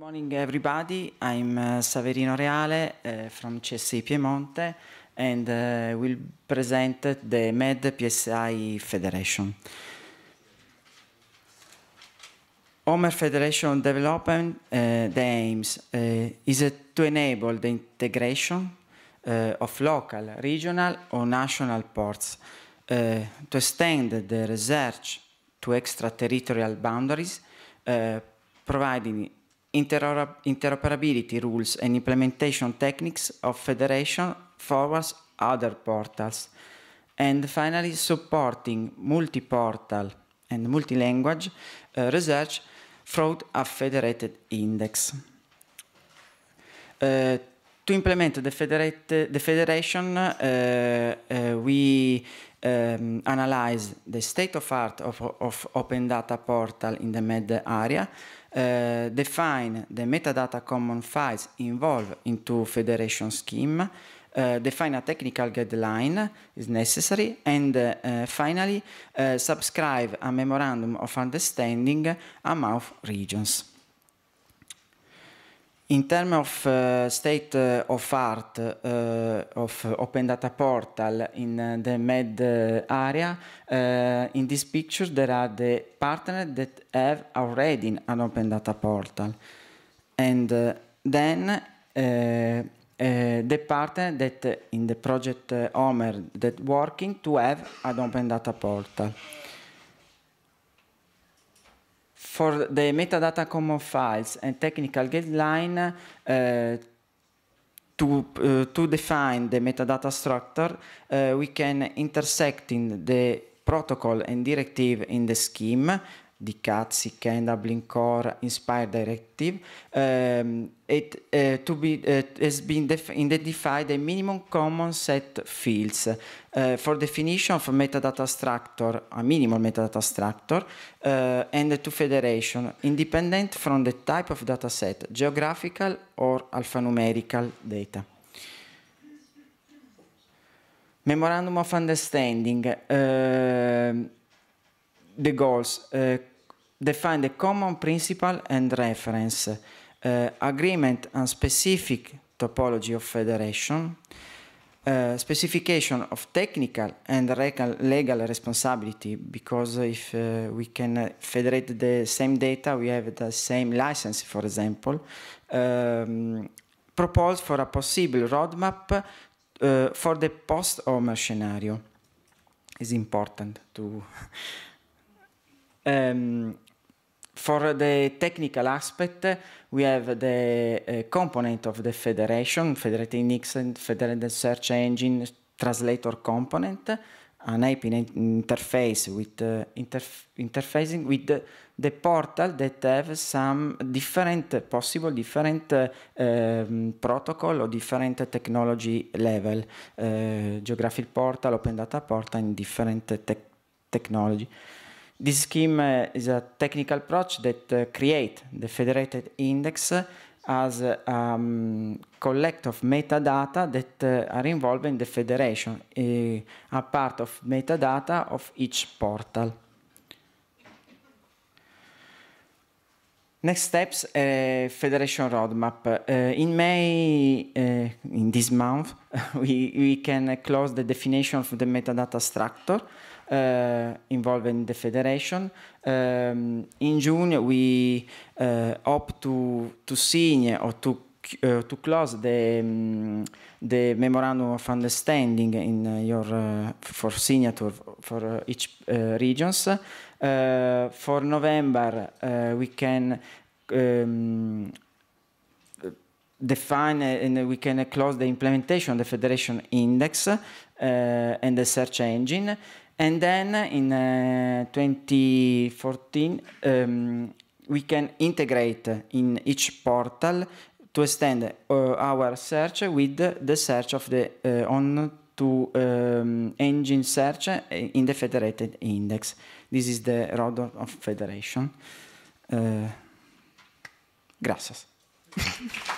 Good morning, everybody. I'm uh, Saverino Reale uh, from CSI Piemonte and uh, will present the MED PSI Federation. Our Federation Development, uh, the aims, uh, is to enable the integration uh, of local, regional or national ports, uh, to extend the research to extraterritorial boundaries, providing interoperability rules and implementation techniques of Federation forwards other portals. And finally, supporting multi-portal and multi-language uh, research through a federated index. Uh, to implement the, federate, the federation, uh, uh we um, analyze the state of art of, of open data portal in the med area, uh, define the metadata common files involved into federation scheme, uh, define a technical guideline is necessary, and uh, finally subscribe a memorandum of understanding among regions. In terms of uh, state uh, of art uh, of uh, Open Data Portal in uh, the MED uh, area, in this picture there are the partners that have already an Open Data Portal. And then the partner that in the project uh, Homer that working to have an Open Data Portal for the metadata common files and technical guideline uh, to, uh, to, define the metadata structure, uh, we can intersect in the protocol and directive in the scheme di Cazzi, Kenda, Blinkor, Inspire Directive, um, it uh, to be uh, has been def- identified a minimum common set fields uh, for definition of metadata structure, a minimal metadata structure, uh, and to federation, independent from the type of dataset, geographical or alphanumerical data. Memorandum of Understanding. Uh, the goals uh, define the common principle and reference, uh, agreement on specific topology of federation, uh, specification of technical and legal responsibility because if uh, we can federate the same data, we have the same license, for example, um, proposed for a possible roadmap uh, for the post omer scenario. It's important to Um, for the technical aspect, we have the uh, component of the federation, federated Nix and federated search engine translator component, an IP interface with uh, interf interfacing with the, the, portal that have some different possible different uh, um, protocol or different technology level, geographic portal, open data portal, and different te technology. This scheme uh, is a technical approach that uh, creates the federated index as a um, collect of metadata that uh, are involved in the federation, uh, eh, a part of metadata of each portal. Next steps, uh, federation roadmap. Uh, in May, in this month, we, we can close the definition of the metadata structure uh, involved in the federation. Um, in June, we hope uh, to to sign or to uh, to close the um, the memorandum of understanding in uh, your uh, for signature for uh, each regions for November we can um, define and we can close the implementation the federation index uh, and the search engine. And then in uh, 2014, um, we can integrate in each portal to extend uh, our search with the search of the uh, on to um, engine search in the federated index. This is the road of federation. Uh, gracias.